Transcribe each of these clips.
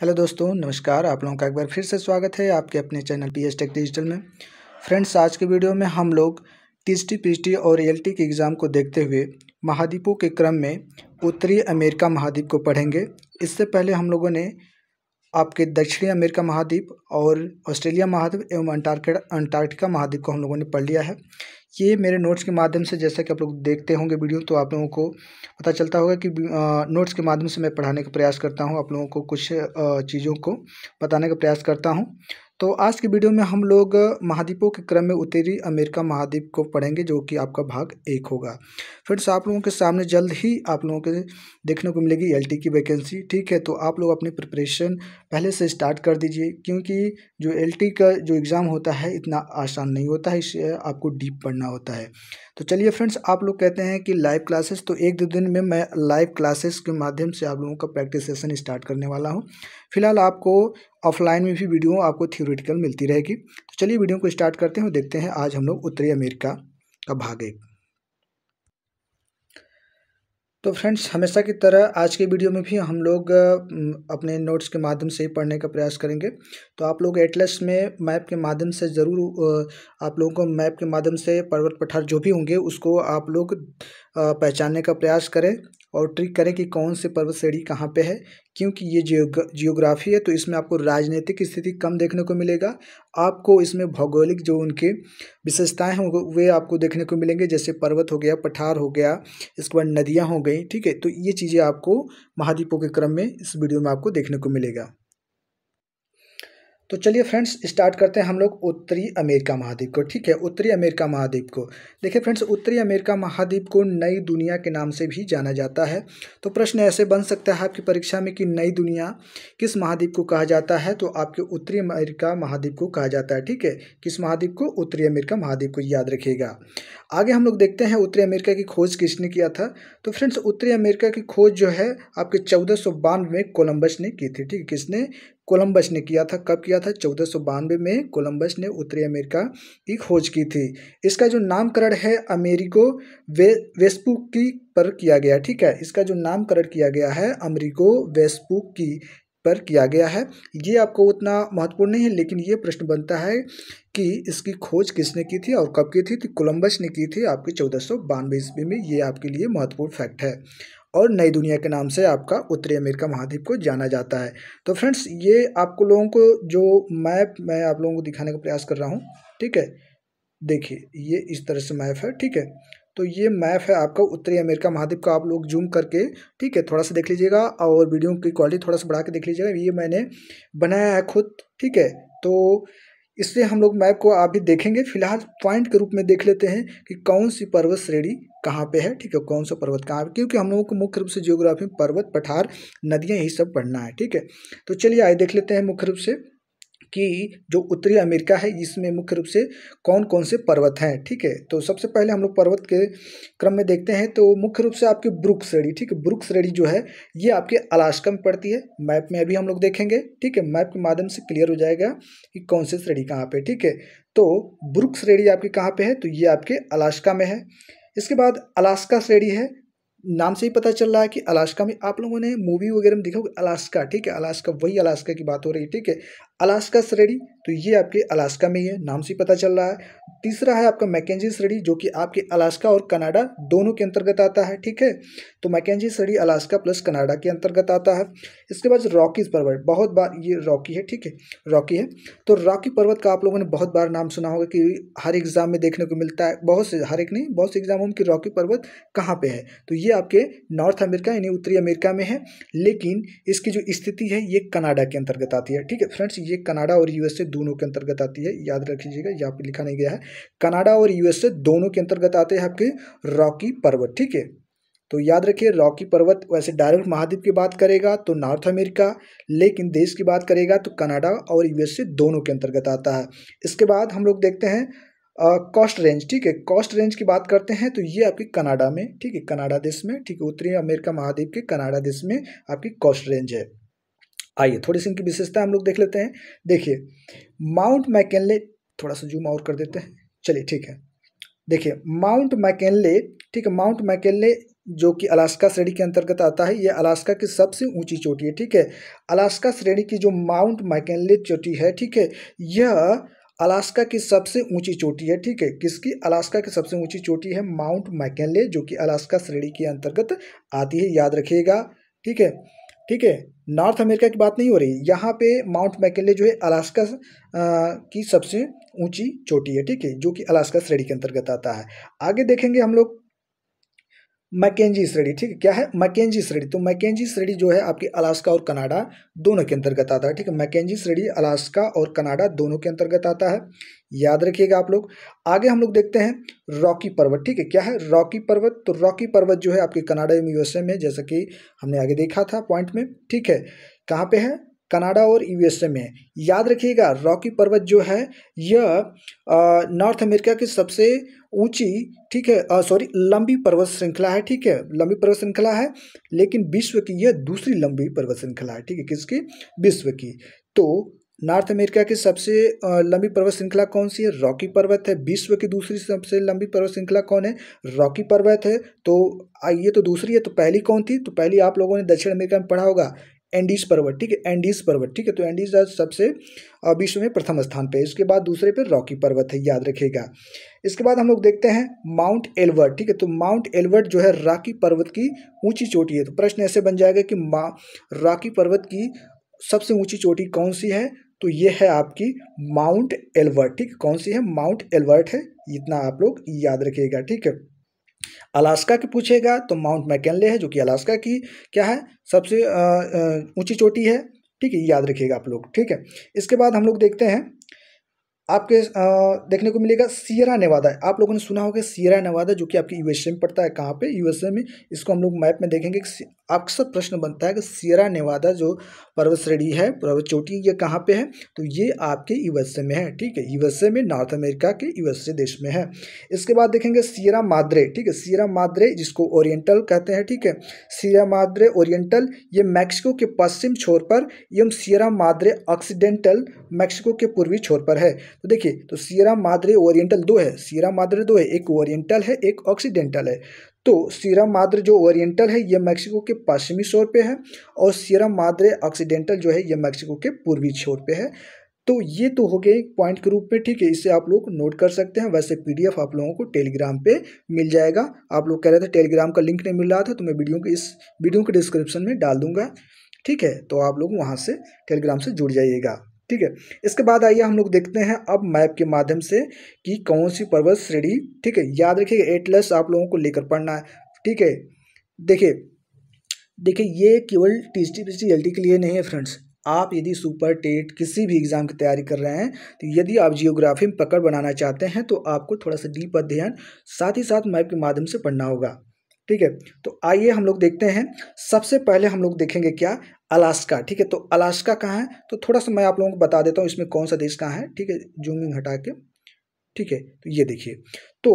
hello दोस्तों नमस्कार आप लोगों का एक बार फिर से स्वागत है आपके अपने channel P S tech digital में फ्रेंड्स आज के वीडियो में हम लोग टी टी और एल के एग्ज़ाम को देखते हुए महाद्वीपों के क्रम में उत्तरी अमेरिका महाद्वीप को पढ़ेंगे इससे पहले हम लोगों ने आपके दक्षिणी अमेरिका महाद्वीप और ऑस्ट्रेलिया महाद्वीप एवं अंटार्कटिका महाद्वीप को हम लोगों ने पढ़ लिया है ये मेरे नोट्स के माध्यम से जैसा कि आप लोग देखते होंगे वीडियो तो आप लोगों को पता चलता होगा कि नोट्स के माध्यम से मैं पढ़ाने का प्रयास करता हूँ आप लोगों को कुछ चीज़ों को बताने का प्रयास करता हूँ तो आज के वीडियो में हम लोग महाद्वीपों के क्रम में उत्तरी अमेरिका महाद्वीप को पढ़ेंगे जो कि आपका भाग एक होगा फ्रेंड्स आप लोगों के सामने जल्द ही आप लोगों के देखने को मिलेगी एलटी की वैकेंसी ठीक है तो आप लोग अपनी प्रिपरेशन पहले से स्टार्ट कर दीजिए क्योंकि जो एलटी का जो एग्ज़ाम होता है इतना आसान नहीं होता है इसे आपको डीप पढ़ना होता है तो चलिए फ्रेंड्स आप लोग कहते हैं कि लाइव क्लासेस तो एक दो दिन में मैं लाइव क्लासेस के माध्यम से आप लोगों का प्रैक्टिस सेशन स्टार्ट करने वाला हूँ फिलहाल आपको ऑफलाइन में भी वीडियो आपको थियोरिटिकल मिलती रहेगी तो चलिए वीडियो को स्टार्ट करते हैं और देखते हैं आज हम लोग उत्तरी अमेरिका का भाग एक तो फ्रेंड्स हमेशा की तरह आज के वीडियो में भी हम लोग अपने नोट्स के माध्यम से ही पढ़ने का प्रयास करेंगे तो आप लोग एटलस में मैप के माध्यम से ज़रूर आप लोगों को मैप के माध्यम से पर्वत पठार जो भी होंगे उसको आप लोग पहचानने का प्रयास करें और ट्रिक करें कि कौन से पर्वत श्रेणी कहाँ पे है क्योंकि ये जियोग्राफी है तो इसमें आपको राजनीतिक स्थिति कम देखने को मिलेगा आपको इसमें भौगोलिक जो उनके विशेषताएं हैं वे आपको देखने को मिलेंगे जैसे पर्वत हो गया पठार हो गया इसके बाद नदियाँ हो गई ठीक है तो ये चीज़ें आपको महाद्वीपों के क्रम में इस वीडियो में आपको देखने को मिलेगा तो चलिए फ्रेंड्स स्टार्ट करते हैं हम लोग उत्तरी अमेरिका महाद्वीप को ठीक है उत्तरी अमेरिका महाद्वीप को देखिए फ्रेंड्स उत्तरी अमेरिका महाद्वीप को नई दुनिया के नाम से भी जाना जाता है तो प्रश्न ऐसे बन सकता है आपकी परीक्षा में कि नई दुनिया किस महाद्वीप को कहा जाता है तो आपके उत्तरी अमेरिका महाद्वीप को कहा जाता है ठीक है किस महाद्वीप को उत्तरी अमेरिका महाद्वीप को याद रखिएगा आगे हम लोग देखते हैं उत्तरी अमेरिका की खोज किसने किया था तो फ्रेंड्स उत्तरी अमेरिका की खोज जो है आपके चौदह में कोलम्बस ने की थी ठीक है किसने कोलंबस ने किया था कब किया था चौदह में कोलंबस ने उत्तरी अमेरिका की खोज की थी इसका जो नामकरण है अमेरिको वे की पर किया गया ठीक है इसका जो नामकरण किया गया है अमेरिको अमरीको की पर किया गया है ये आपको उतना महत्वपूर्ण नहीं है लेकिन ये प्रश्न बनता है कि इसकी खोज किसने की थी और कब की थी तो कोलंबस ने की थी आपके चौदह ईस्वी में ये आपके लिए महत्वपूर्ण फैक्ट है और नई दुनिया के नाम से आपका उत्तरी अमेरिका महाद्वीप को जाना जाता है तो फ्रेंड्स ये आपको लोगों को जो मैप मैं आप लोगों को दिखाने का प्रयास कर रहा हूँ ठीक है देखिए ये इस तरह से मैप है ठीक है तो ये मैप है आपका उत्तरी अमेरिका महाद्वीप का आप लोग जूम करके ठीक है थोड़ा सा देख लीजिएगा और वीडियो की क्वालिटी थोड़ा सा बढ़ा के देख लीजिएगा ये मैंने बनाया है खुद ठीक है तो इससे हम लोग मैप को आप भी देखेंगे फिलहाल पॉइंट के रूप में देख लेते हैं कि कौन सी पर्वत श्रेणी कहाँ पे है ठीक है कौन सा पर्वत कहाँ पे क्योंकि हम लोगों को मुख्य रूप से जियोग्राफी पर्वत पठार नदियाँ यही सब पढ़ना है ठीक है तो चलिए आइए देख लेते हैं मुख्य रूप से कि जो उत्तरी अमेरिका है इसमें मुख्य रूप से कौन कौन से पर्वत हैं ठीक है तो सबसे पहले हम लोग पर्वत के क्रम में देखते हैं तो मुख्य रूप से आपकी ब्रुक श्रेणी ठीक है ब्रुक श्रेणी जो है ये आपके अलास्का में पड़ती है मैप में अभी हम लोग देखेंगे ठीक है मैप के माध्यम से क्लियर हो जाएगा कि कौन सी श्रेणी कहाँ पर ठीक है तो ब्रुक श्रेणी आपकी कहाँ पर है तो ये आपके अलास्का में है इसके बाद अलास्का श्रेणी है नाम से ही पता चल रहा है कि अलास्का में आप लोगों ने मूवी वगैरह में देखा होगा अलास्का ठीक है अलास्का वही अलास्का की बात हो रही है ठीक है अलास्का श्रेणी तो ये आपके अलास्का में ही है नाम से पता चल रहा है तीसरा है आपका मैकेजी श्रेणी जो कि आपके अलास्का और कनाडा दोनों के अंतर्गत आता है ठीक है तो मैकेजी श्रेणी अलास्का प्लस कनाडा के अंतर्गत आता है इसके बाद रॉकीज पर्वत बहुत बार ये रॉकी है ठीक है रॉकी है तो रॉकी पर्वत का आप लोगों ने बहुत बार नाम सुना होगा कि हर एग्ज़ाम में देखने को मिलता है बहुत से हर एक नहीं बहुत से एग्जाम में कि रॉकी पर्वत कहाँ पर है तो ये आपके नॉर्थ अमेरिका यानी उत्तरी अमेरिका में है लेकिन इसकी जो स्थिति है ये कनाडा के अंतर्गत आती है ठीक है फ्रेंड्स ये कनाडा और यूएसए दोनों के अंतर्गत आती है याद रख लीजिएगा यहाँ पे लिखा नहीं गया है कनाडा और यूएसए दोनों के अंतर्गत आते हैं आपके रॉकी पर्वत ठीक है तो याद रखिए रॉकी पर्वत वैसे डायरेक्ट महाद्वीप की बात करेगा तो नॉर्थ अमेरिका लेकिन देश की बात करेगा तो कनाडा और यूएसए दोनों के अंतर्गत आता है इसके बाद हम लोग देखते हैं कॉस्ट रेंज ठीक है कॉस्ट रेंज की बात करते हैं तो ये आपकी कनाडा में ठीक है कनाडा देश में ठीक है उत्तरी अमेरिका महाद्वीप के कनाडा देश में आपकी कॉस्ट रेंज है आइए थोड़ी सी इनकी विशेषता हम लोग देख लेते हैं देखिए माउंट मैकेनले थोड़ा सा जूम और कर देते हैं चलिए ठीक है देखिए माउंट मैकेनले ठीक है माउंट मैकेनले जो कि अलास्का श्रेणी के अंतर्गत आता है यह अलास्का की सबसे ऊंची चोटी है ठीक है अलास्का श्रेणी की जो माउंट मैकेनले चोटी है ठीक है यह अलास्का की सबसे ऊंची चोटी है ठीक है किसकी अलास्का की सबसे ऊंची चोटी है माउंट मैकेनले जो कि अलास्का श्रेणी के अंतर्गत आती है याद रखिएगा ठीक है ठीक है नॉर्थ अमेरिका की बात नहीं हो रही यहाँ पे माउंट मैकेले जो है अलास्का की सबसे ऊंची चोटी है ठीक है जो कि अलास्का श्रेणी के अंतर्गत आता है आगे देखेंगे हम लोग मैकेजी श्रेणी ठीक है क्या है मैकेजी श्रेणी तो मैकेजी श्रेणी जो है आपकी अलास्का और कनाडा दोनों के अंतर्गत आता है ठीक है मैकेजी श्रेणी अलास्का और कनाडा दोनों के अंतर्गत आता है याद रखिएगा आप लोग आगे हम लोग देखते हैं रॉकी पर्वत ठीक है क्या है रॉकी पर्वत तो रॉकी पर्वत जो है आपके कनाडा एवं यूएसए में जैसा कि हमने आगे देखा था पॉइंट में ठीक है कहाँ पे है कनाडा और यूएसए में याद रखिएगा रॉकी पर्वत जो है यह नॉर्थ अमेरिका की सबसे ऊंची ठीक है सॉरी लंबी पर्वत श्रृंखला है ठीक है लंबी पर्वत श्रृंखला है लेकिन विश्व की यह दूसरी लंबी पर्वत श्रृंखला है ठीक है किसकी विश्व की तो नॉर्थ अमेरिका की सबसे लंबी पर्वत श्रृंखला कौन सी है रॉकी पर्वत है विश्व की दूसरी सबसे लंबी पर्वत श्रृंखला कौन है रॉकी पर्वत है तो ये तो दूसरी है तो पहली कौन थी तो पहली आप लोगों ने दक्षिण अमेरिका में पढ़ा होगा एंडीज पर्वत ठीक है एंडीज पर्वत ठीक है तो एंडीज सबसे विश्व में प्रथम स्थान पे इसके बाद दूसरे पे रॉकी पर्वत है याद रखिएगा इसके बाद हम लोग देखते हैं माउंट एलवर्ट ठीक है तो माउंट एलवर्ट जो है राकी पर्वत की ऊंची चोटी है तो प्रश्न ऐसे बन जाएगा कि मा राकी पर्वत की सबसे ऊंची चोटी कौन सी है तो ये है आपकी माउंट एलवर्ट ठीक कौन सी है माउंट एलवर्ट है इतना आप लोग याद रखिएगा ठीक है अलास्का की पूछेगा तो माउंट मैकेले है जो कि अलास्का की क्या है सबसे ऊँची चोटी है ठीक है याद रखिएगा आप लोग ठीक है इसके बाद हम लोग देखते हैं आपके देखने को मिलेगा सियरा नेवादा आप लोगों ने सुना होगा सियरा नेवादा जो कि आपके यूएसए में पड़ता है कहाँ पे यूएसए में इसको हम लोग मैप में देखेंगे अक्सर प्रश्न बनता है कि सियरा नेवादा जो पर्वत श्रेणी है पर्वत चोटी ये कहाँ पे है तो ये आपके यूएसए में है ठीक है यूएसए में नॉर्थ अमेरिका के यूएसए देश में है इसके बाद देखेंगे सियरा माद्रे ठीक है सियरा माद्रे जिसको ओरिएंटल कहते हैं ठीक है सियरा माद्रे ओरिएंटल ये मैक्सिको के पश्चिम छोर पर एवं सियरा माद्रे ऑक्सीडेंटल मैक्सिको के पूर्वी छोर पर है तो देखिए तो सीरा माद्रे ओरिएंटल दो है सीरा माद्रे दो है एक ओरिएंटल है एक ऑक्सीडेंटल है तो सीरा माद्रे जो ओरिएंटल है ये मैक्सिको के पश्चिमी छोर पे है और सीरा माद्रे ऑक्सीडेंटल जो है ये मैक्सिको के पूर्वी छोर पे है तो ये तो हो गया एक पॉइंट के रूप में ठीक है इसे आप लोग नोट कर सकते हैं वैसे पीडीएफ आप लोगों को टेलीग्राम पे मिल जाएगा आप लोग कह रहे थे टेलीग्राम का लिंक नहीं मिल रहा था तो मैं वीडियो के इस वीडियो के डिस्क्रिप्शन में डाल दूंगा ठीक है तो आप लोग वहाँ से टेलीग्राम से जुड़ जाइएगा ठीक है इसके बाद आइए हम लोग देखते हैं अब मैप के माध्यम से कि कौन सी पर्वत श्रेणी ठीक है याद रखिए एटलस आप लोगों को लेकर पढ़ना है ठीक है देखिए देखिए ये केवल टी एल टी के लिए नहीं है फ्रेंड्स आप यदि सुपर टेट किसी भी एग्ज़ाम की तैयारी कर रहे हैं तो यदि आप जियोग्राफी में पकड़ बनाना चाहते हैं तो आपको थोड़ा सा डीप अध्ययन साथ ही साथ मैप के माध्यम से पढ़ना होगा ठीक है तो आइए हम लोग देखते हैं सबसे पहले हम लोग देखेंगे क्या अलास्का ठीक है तो अलास्का कहाँ है तो थोड़ा सा मैं आप लोगों को बता देता हूँ इसमें कौन सा देश कहाँ है ठीक है जूमिंग हटा के ठीक है तो ये देखिए तो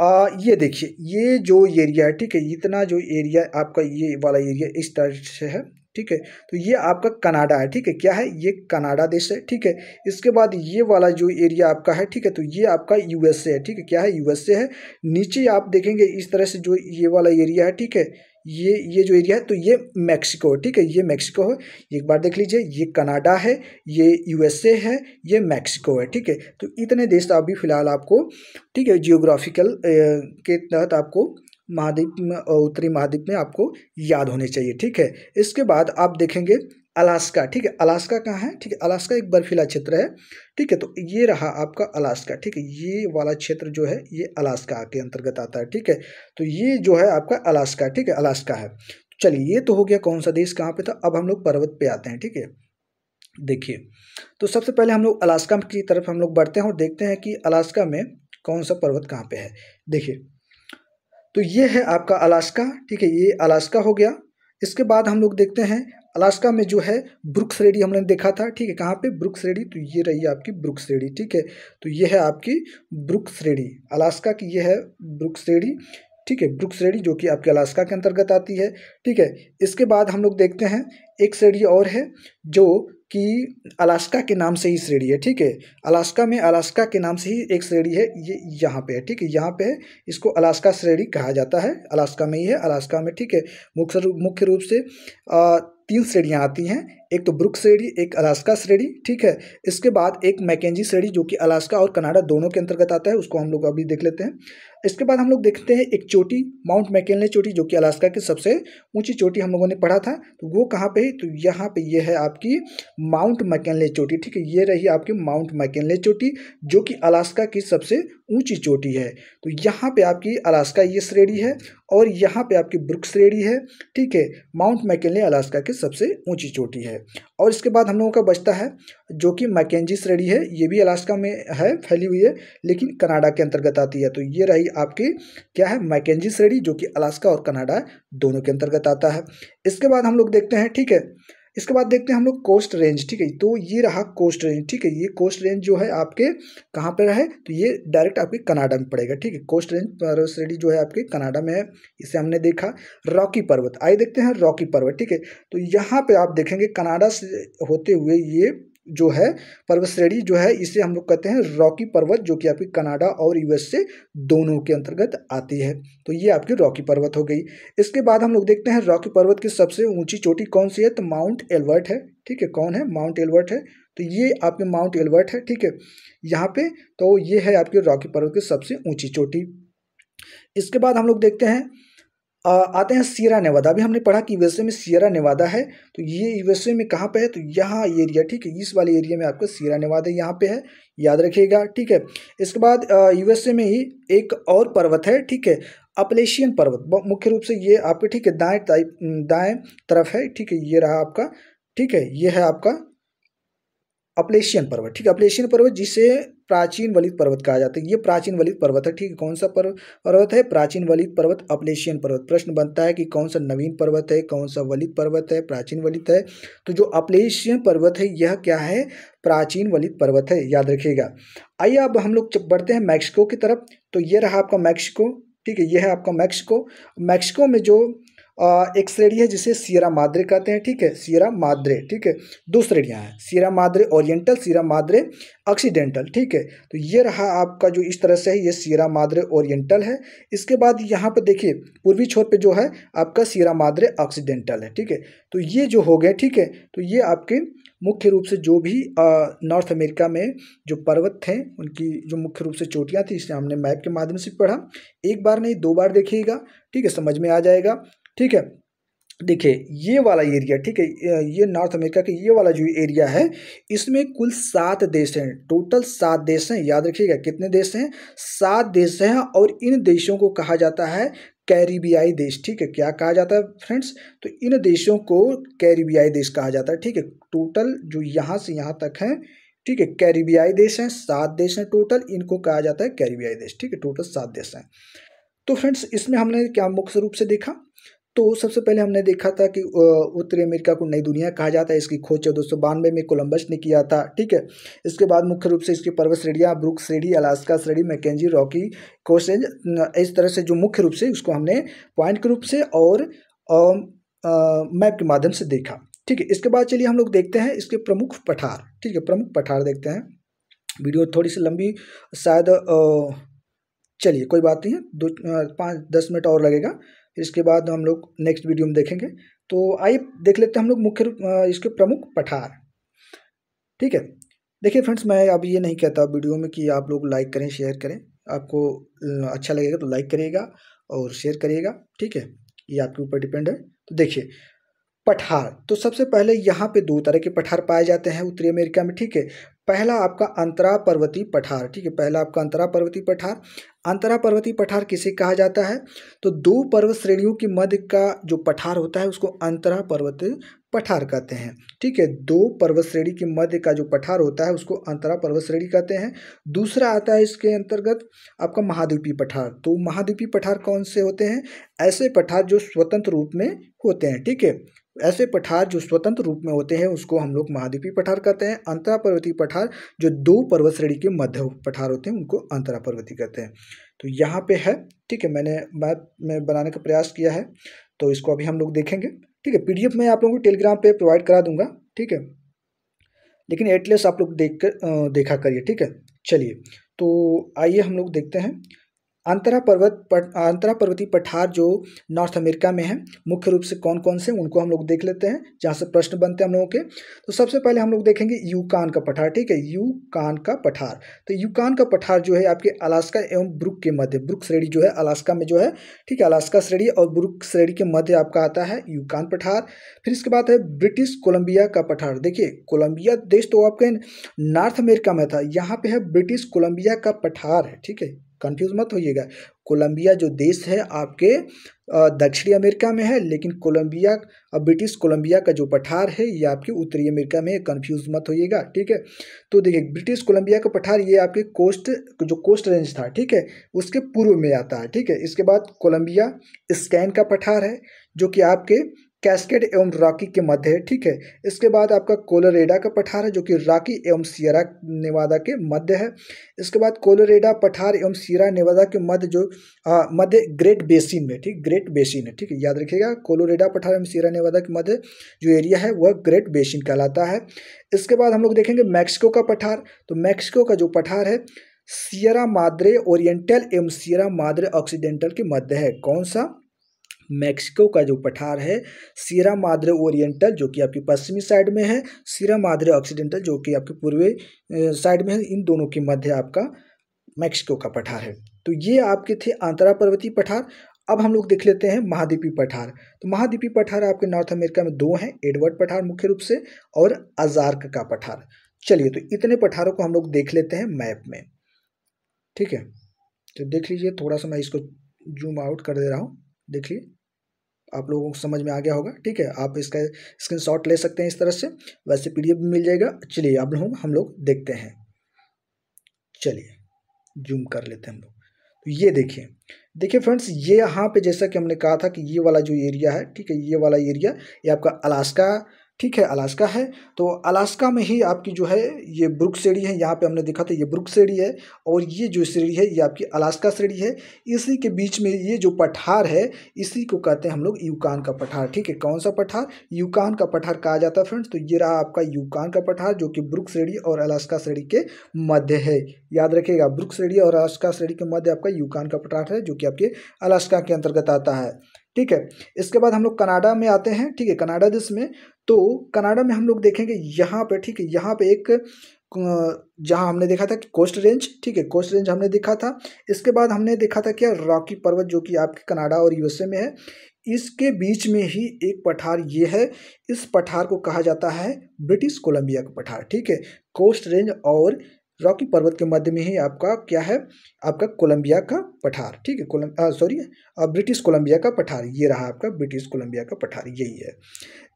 आ, ये देखिए ये जो एरिया है ठीक है इतना जो एरिया आपका ये वाला एरिया इस तरह से है ठीक है तो ये आपका कनाडा है ठीक है क्या है ये कनाडा देश है ठीक है इसके बाद ये वाला जो एरिया आपका है ठीक है तो ये आपका यूएसए है ठीक है क्या है यूएसए है नीचे आप देखेंगे इस तरह से जो ये वाला एरिया है ठीक है ये ये जो एरिया है तो ये मैक्सिको है ठीक है ये मैक्सिको है एक बार देख लीजिए ये कनाडा है ये यूएसए है ये मैक्सिको है ठीक है तो इतने देश अभी फ़िलहाल आपको ठीक है जियोग्राफिकल के तहत आपको महाद्वीप में उत्तरी महाद्वीप में आपको याद होने चाहिए ठीक है इसके बाद आप देखेंगे अलास्का ठीक है अलास्का कहाँ है ठीक है अलास्का एक बर्फीला क्षेत्र है ठीक है तो ये रहा आपका अलास्का ठीक है ये वाला क्षेत्र जो है ये अलास्का के अंतर्गत आता है ठीक है तो ये जो है आपका अलास्का ठीक है अलास्का है चलिए ये तो हो गया कौन सा देश कहाँ पे था अब हम लोग पर्वत पे आते हैं ठीक है देखिए तो सबसे पहले हम लोग अलास्का की तरफ हम लोग बढ़ते हैं और देखते हैं कि अलास्का में कौन सा पर्वत कहाँ पे है देखिए तो ये है आपका अलास्का ठीक है ये अलास्का हो गया इसके बाद हम लोग देखते हैं अलास्का में जो है ब्रुक्स रेडी हमने देखा था ठीक है कहाँ पे ब्रुक्स रेडी तो ये रही आपकी ब्रुक्स रेडी ठीक है तो ये है आपकी ब्रुक्स रेडी अलास्का की ये है ब्रुक्स रेडी ठीक है ब्रुक्स रेडी जो कि आपके अलास्का के अंतर्गत आती है ठीक है इसके बाद हम लोग देखते हैं एक श्रेणी और है जो कि अलास्का के नाम से ही श्रेणी है ठीक है अलास्का में अलास्का के नाम से ही एक श्रेणी है ये यहाँ पे है ठीक है यहाँ पे है इसको अलास्का श्रेणी कहा जाता है अलास्का में ही है अलास्का में ठीक है मुख्य रूप मुख्य रूप से आ, तीन श्रेणियाँ आती हैं एक तो ब्रुक श्रेणी एक अलास्का श्रेणी ठीक है इसके बाद एक मैकेजी श्रेणी जो कि अलास्का और कनाडा दोनों के अंतर्गत आता है उसको हम लोग अभी देख लेते हैं इसके बाद हम लोग देखते हैं एक चोटी माउंट मैकेनले चोटी जो कि अलास्का की सबसे ऊंची चोटी हम लोगों ने पढ़ा था तो वो कहाँ पर तो यहाँ पर यह है आपकी माउंट मैकेले चोटी ठीक है ये रही आपकी माउंट मैकेनले चोटी जो कि अलास्का की सबसे ऊँची चोटी है तो यहाँ पर आपकी अलास्का ये श्रेणी है और यहाँ पे आपकी ब्रुक्स रेडी है ठीक है माउंट मैकेले अलास्का की सबसे ऊंची चोटी है और इसके बाद हम लोगों का बचता है जो कि मैकेजिस रेडी है ये भी अलास्का में है फैली हुई है लेकिन कनाडा के अंतर्गत आती है तो ये रही आपकी क्या है मैकेजिस रेडी जो कि अलास्का और कनाडा दोनों के अंतर्गत आता है इसके बाद हम लोग देखते हैं ठीक है इसके बाद देखते हैं हम लोग कोस्ट रेंज ठीक है तो ये रहा कोस्ट रेंज ठीक है ये कोस्ट रेंज जो है आपके कहाँ पर है तो ये डायरेक्ट आपके कनाडा में पड़ेगा ठीक है कोस्ट रेंज श्रेणी जो है आपके कनाडा में है इसे हमने देखा रॉकी पर्वत आइए देखते हैं रॉकी पर्वत ठीक है तो यहाँ पर आप देखेंगे कनाडा से होते हुए ये जो है पर्वत श्रेणी जो है इसे हम लोग कहते हैं रॉकी पर्वत जो कि आपकी कनाडा और यूएसए दोनों के अंतर्गत आती है तो ये आपकी रॉकी पर्वत हो गई इसके बाद हम लोग देखते हैं रॉकी पर्वत की सबसे ऊंची चोटी कौन सी है तो माउंट एलवर्ट है ठीक है कौन है माउंट एलवर्ट है तो ये आपके माउंट एलवर्ट है ठीक है यहाँ पे तो ये है आपके रॉकी पर्वत की सबसे ऊंची चोटी इसके बाद हम लोग देखते हैं आते हैं सीरा नेवादा अभी हमने पढ़ा कि यूएसए में सीरा नेवादा है तो ये यूएसए में कहाँ पे है तो यहाँ एरिया ठीक है इस वाले एरिया में आपका सीरा नेवादा यहाँ पे है याद रखिएगा ठीक है इसके बाद यूएसए में ही एक और पर्वत है ठीक है अपलेशियन पर्वत मुख्य रूप से ये आपके ठीक है दाएँ दाएँ तरफ है ठीक है ये रहा आपका ठीक है ये है आपका अपलेशियन पर्वत ठीक है अपलेशियन पर्वत जिसे प्राचीन वलित पर्वत कहा जाता है ये प्राचीन वलित पर्वत है ठीक है कौन सा पर्वत है प्राचीन वलित पर्वत अपलेशियन पर्वत प्रश्न बनता है कि कौन सा नवीन पर्वत है कौन सा वलित पर्वत है प्राचीन वलित है तो जो अपलेशियन पर्वत है यह क्या है प्राचीन वलित पर्वत है याद रखिएगा आइए अब हम लोग बढ़ते हैं मैक्सिको की तरफ तो यह रहा आपका मैक्सिको ठीक है यह है आपका मैक्सिको मैक्सिको में जो एक श्रेणी है जिसे सीरा माद्रे कहते हैं ठीक है सीरा माद्रे ठीक है दो श्रेणियाँ हैं Sierra Madre Oriental Sierra Madre Occidental ठीक है तो ये रहा आपका जो इस तरह से है ये सीरा माद्रे ओरिएंटल है इसके बाद यहाँ पर देखिए पूर्वी छोर पे जो है आपका सीरा माद्रे ऑक्सीडेंटल है ठीक है तो ये जो हो गए ठीक है तो ये आपके मुख्य रूप से जो भी नॉर्थ अमेरिका में जो पर्वत थे उनकी जो मुख्य रूप से चोटियाँ थी इसे हमने मैप के माध्यम से पढ़ा एक बार नहीं दो बार देखिएगा ठीक है समझ में आ जाएगा ठीक है देखिए ये वाला एरिया ठीक है ये नॉर्थ अमेरिका के ये वाला जो एरिया है इसमें कुल सात देश हैं टोटल सात देश हैं याद रखिएगा कितने देश हैं सात देश हैं और इन देशों को कहा जाता है कैरिबियाई देश ठीक है क्या कहा जाता है फ्रेंड्स तो इन देशों को कैरिबियाई देश कहा जाता है ठीक है टोटल जो यहाँ से यहाँ तक हैं ठीक है कैरिबियाई देश हैं सात देश हैं टोटल इनको कहा जाता है कैरिबियाई देश ठीक है टोटल सात देश हैं तो फ्रेंड्स इसमें हमने क्या मुख्य रूप से देखा तो सबसे पहले हमने देखा था कि उत्तरी अमेरिका को नई दुनिया कहा जाता है इसकी खोज चौदह सौ बानवे में कोलंबस ने किया था ठीक है इसके बाद मुख्य रूप से इसकी पर्वत श्रेणियाँ ब्रुक श्रेणी अलास्का श्रेणी मैकेजी रॉकी कोसेज इस तरह से जो मुख्य रूप से उसको हमने पॉइंट के रूप से और मैप के माध्यम से देखा ठीक है इसके बाद चलिए हम लोग देखते हैं इसके प्रमुख पठार ठीक है प्रमुख पठार देखते हैं वीडियो थोड़ी सी लंबी शायद चलिए कोई बात नहीं है दो पाँच दस मिनट और लगेगा फिर इसके बाद हम लोग नेक्स्ट वीडियो में देखेंगे तो आइए देख लेते हैं हम लोग मुख्य रूप इसके प्रमुख पठार ठीक है देखिए फ्रेंड्स मैं अब ये नहीं कहता वीडियो में कि आप लोग लाइक करें शेयर करें आपको अच्छा लगेगा तो लाइक करिएगा और शेयर करिएगा ठीक है ये आपके ऊपर डिपेंड है तो देखिए पठार तो सबसे पहले यहाँ पे दो तरह के पठार पाए जाते हैं उत्तरी अमेरिका में ठीक है पहला आपका अंतरा पर्वती पठार ठीक है पहला आपका अंतरा पर्वती पठार अंतरा पर्वती पठार किसे कहा जाता है तो दो पर्वत श्रेणियों के मध्य का जो पठार होता है उसको अंतरा पर्वत पठार कहते हैं ठीक है दो पर्वत श्रेणी के मध्य का जो पठार होता है उसको अंतरा पर्वत श्रेणी कहते हैं दूसरा आता है इसके अंतर्गत आपका महाद्वीपी पठार तो महाद्वीपी पठार कौन से होते हैं ऐसे पठार जो स्वतंत्र रूप में होते हैं ठीक है ऐसे पठार जो स्वतंत्र रूप में होते हैं उसको हम लोग महाद्वीपीय पठार कहते हैं अंतरा पर्वतीय पठार जो दो पर्वत श्रेणी के मध्य पठार होते हैं उनको अंतरा पर्वती कहते हैं तो यहाँ पे है ठीक है मैंने मैप में बनाने का प्रयास किया है तो इसको अभी हम लोग देखेंगे ठीक है पीडीएफ मैं आप लोगों को टेलीग्राम पे प्रोवाइड करा दूंगा ठीक है लेकिन एटलेस आप लोग देख कर देखा करिए ठीक है चलिए तो आइए हम लोग देखते हैं अंतरा पर्वत पट, अंतरा पर्वतीय पठार जो नॉर्थ अमेरिका में है मुख्य रूप से कौन कौन से उनको हम लोग देख लेते हैं जहाँ से प्रश्न बनते हैं हम लोगों के तो सबसे पहले हम लोग देखेंगे यूकान का पठार ठीक है यूकान का पठार तो यूकान का पठार जो है आपके अलास्का एवं ब्रुक के मध्य ब्रुक श्रेणी जो है अलास्का में जो है ठीक है अलास्का श्रेणी और ब्रुक श्रेणी के मध्य आपका आता है यूकान पठार फिर इसके बाद है ब्रिटिश कोलंबिया का पठार देखिए कोलंबिया देश तो आपके नॉर्थ अमेरिका में था यहाँ पर है ब्रिटिश कोलंबिया का पठार है ठीक है कंफ्यूज मत होइएगा कोलंबिया जो देश है आपके दक्षिणी अमेरिका में है लेकिन कोलंबिया अब ब्रिटिश कोलंबिया का जो पठार है ये आपके उत्तरी अमेरिका में कंफ्यूज मत होइएगा ठीक है तो देखिए ब्रिटिश कोलंबिया का पठार ये आपके कोस्ट जो कोस्ट रेंज था ठीक है उसके पूर्व में आता है ठीक है इसके बाद कोलंबिया स्कैन का पठार है जो कि आपके कैस्केड एवं राकी के मध्य है ठीक है इसके बाद आपका कोलोरेडा का पठार है जो कि राकी एवं सियरा नेवादा के मध्य है इसके बाद कोलोरेडा पठार एवं सियरा नेवादा के मध्य जो मध्य ग्रेट बेसिन में ठीक ग्रेट बेसिन है ठीक है याद रखिएगा कोलोरेडा पठार एवं सियरा नेवादा के मध्य जो एरिया है वह ग्रेट बेसिन कहलाता है इसके बाद हम लोग देखेंगे मैक्सिको का पठार तो मैक्सिको का जो पठार है सियरा माद्रे ओरिएंटल एवं सियरा माद्रे ऑक्सीडेंटल के मध्य है कौन सा मैक्सिको का जो पठार है सीरा माद्रे ओरिएंटल जो कि आपकी पश्चिमी साइड में है सीरा माद्रे ऑक्सीडेंटल जो कि आपके पूर्वी साइड में है इन दोनों के मध्य आपका मैक्सिको का पठार है तो ये आपके थे आंतरा पर्वतीय पठार अब हम लोग देख लेते हैं महाद्वीपी पठार तो महाद्वीपी पठार आपके नॉर्थ अमेरिका में दो हैं एडवर्ड पठार मुख्य रूप से और अजार्क का पठार चलिए तो इतने पठारों को हम लोग देख लेते हैं मैप में ठीक है तो देख लीजिए थोड़ा सा मैं इसको जूम आउट कर दे रहा हूँ देखिए आप लोगों को समझ में आ गया होगा ठीक है आप इसका शॉट ले सकते हैं इस तरह से वैसे पी भी मिल जाएगा चलिए आप लोगों हम लोग देखते हैं चलिए जूम कर लेते हैं हम लोग तो ये देखिए देखिए फ्रेंड्स ये यहाँ पे जैसा कि हमने कहा था कि ये वाला जो एरिया है ठीक है ये वाला एरिया ये आपका अलास्का ठीक है अलास्का है तो अलास्का में ही आपकी जो है ये ब्रुक श्रेणी है यहाँ पे हमने देखा था ये ब्रुक श्रेणी है और ये जो श्रेणी है ये आपकी अलास्का श्रेणी है इसी के बीच में ये जो पठार है इसी को कहते हैं हम लोग यूकान का पठार ठीक है कौन सा पठार यूकान का पठार कहा जाता है फ्रेंड्स तो ये रहा आपका यूकान का पठार जो कि ब्रुक श्रेणी और अलास्का श्रेणी के मध्य है याद रखिएगा ब्रुक श्रेणी और अलास्का श्रेणी के मध्य आपका यूकान का पठार है जो कि आपके अलास्का के अंतर्गत आता है ठीक है इसके बाद हम लोग कनाडा में आते हैं ठीक है कनाडा देश में तो कनाडा में हम लोग देखेंगे यहाँ पे ठीक है यहाँ पे एक जहाँ हमने देखा था कि कोस्ट रेंज ठीक है कोस्ट रेंज हमने देखा था इसके बाद हमने देखा था क्या रॉकी पर्वत जो कि आपके कनाडा और यूएसए में है इसके बीच में ही एक पठार ये है इस पठार को कहा जाता है ब्रिटिश कोलंबिया का पठार ठीक है कोस्ट रेंज और रॉकी पर्वत के मध्य में ही आपका क्या है आपका कोलंबिया का पठार ठीक है कोलम सॉरी ब्रिटिश कोलंबिया का पठार ये रहा आपका ब्रिटिश कोलंबिया का पठार यही है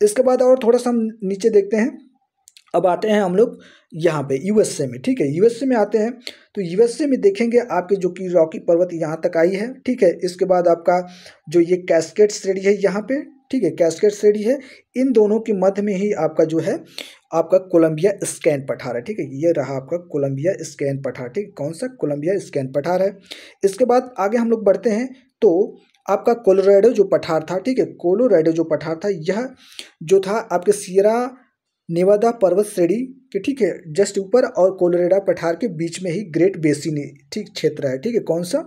इसके बाद और थोड़ा सा हम नीचे देखते हैं अब आते हैं हम लोग यहाँ पे यूएसए में ठीक है यूएसए में आते हैं तो यूएसए में देखेंगे आपके जो कि रॉकी पर्वत यहाँ तक आई है ठीक है इसके बाद आपका जो ये कैस्केट श्रेणी है यहाँ पे ठीक है कैस्केट श्रेणी है इन दोनों के मध्य में ही आपका जो है आपका कोलंबिया स्कैन पठार है ठीक है ये रहा आपका कोलंबिया स्कैन पठार ठीक कौन सा कोलंबिया स्कैन पठार है इसके बाद आगे हम लोग बढ़ते हैं तो आपका कोलोराइडो जो पठार था ठीक है कोलोराइडो जो पठार था यह जो था आपके सियरा नेवादा पर्वत श्रेणी के ठीक है जस्ट ऊपर और कोलोरेडा पठार के बीच में ही ग्रेट बेसिन ठीक क्षेत्र है ठीक है कौन सा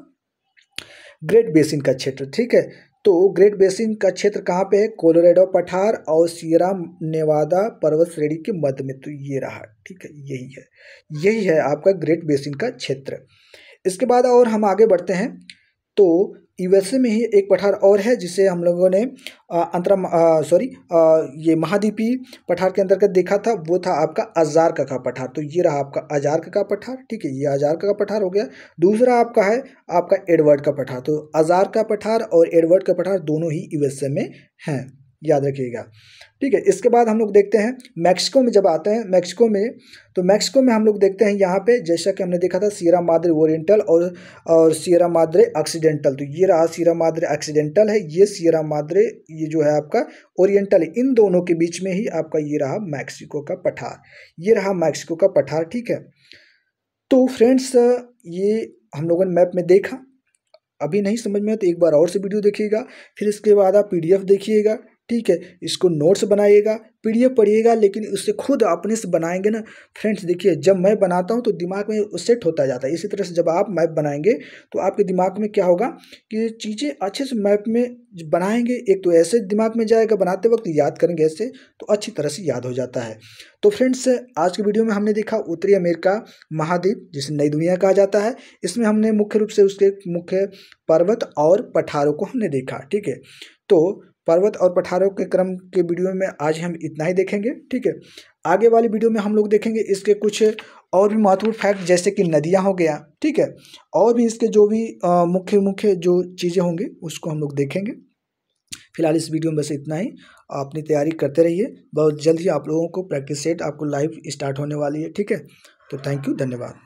ग्रेट बेसिन का क्षेत्र ठीक है तो ग्रेट बेसिन का क्षेत्र कहाँ पे है कोलोरेडो पठार और सियरा नेवादा पर्वत श्रेणी के मध्य में तो ये रहा ठीक है यही है यही है आपका ग्रेट बेसिन का क्षेत्र इसके बाद और हम आगे बढ़ते हैं तो यूएसए में ही एक पठार और है जिसे हम लोगों ने अंतरा सॉरी ये महाद्वीपी पठार के अंतर्गत देखा था वो था आपका अजार का पठार तो ये रहा आपका अजार का पठार ठीक है ये अजार का पठार हो गया दूसरा आपका है आपका एडवर्ड का पठार तो अजार का पठार और एडवर्ड का पठार दोनों ही यूएसए में हैं याद रखिएगा ठीक है इसके बाद हम लोग देखते हैं मैक्सिको में जब आते हैं मैक्सिको में तो मैक्सिको में हम लोग देखते हैं यहाँ पे जैसा कि हमने देखा था सीरा मादरे ओरिएंटल और और सीरा मादरे ऑक्सीडेंटल तो ये रहा सीरा मादरे ऑक्सीडेंटल है ये सीरा मादरे ये जो है आपका ओरिएंटल है इन दोनों के बीच में ही आपका ये रहा मैक्सिको का पठार ये रहा मैक्सिको का पठार ठीक है तो फ्रेंड्स ये हम लोगों ने मैप में देखा अभी नहीं समझ में आया तो एक बार और से वीडियो देखिएगा फिर इसके बाद आप पी देखिएगा ठीक है इसको नोट्स बनाइएगा पीडीएफ पढ़िएगा लेकिन उससे खुद अपने से बनाएंगे ना फ्रेंड्स देखिए जब मैं बनाता हूँ तो दिमाग में सेट होता जाता है इसी तरह से जब आप मैप बनाएंगे तो आपके दिमाग में क्या होगा कि चीज़ें अच्छे से मैप में बनाएंगे एक तो ऐसे दिमाग में जाएगा बनाते वक्त याद करेंगे ऐसे तो अच्छी तरह से याद हो जाता है तो फ्रेंड्स आज के वीडियो में हमने देखा उत्तरी अमेरिका महाद्वीप जिसे नई दुनिया कहा जाता है इसमें हमने मुख्य रूप से उसके मुख्य पर्वत और पठारों को हमने देखा ठीक है तो पर्वत और पठारों के क्रम के वीडियो में आज हम इतना ही देखेंगे ठीक है आगे वाली वीडियो में हम लोग देखेंगे इसके कुछ और भी महत्वपूर्ण फैक्ट जैसे कि नदियाँ हो गया ठीक है और भी इसके जो भी मुख्य मुख्य जो चीज़ें होंगी उसको हम लोग देखेंगे फिलहाल इस वीडियो में बस इतना ही अपनी तैयारी करते रहिए बहुत जल्द ही आप लोगों को प्रैक्टिस सेट आपको लाइव स्टार्ट होने वाली है ठीक है तो थैंक यू धन्यवाद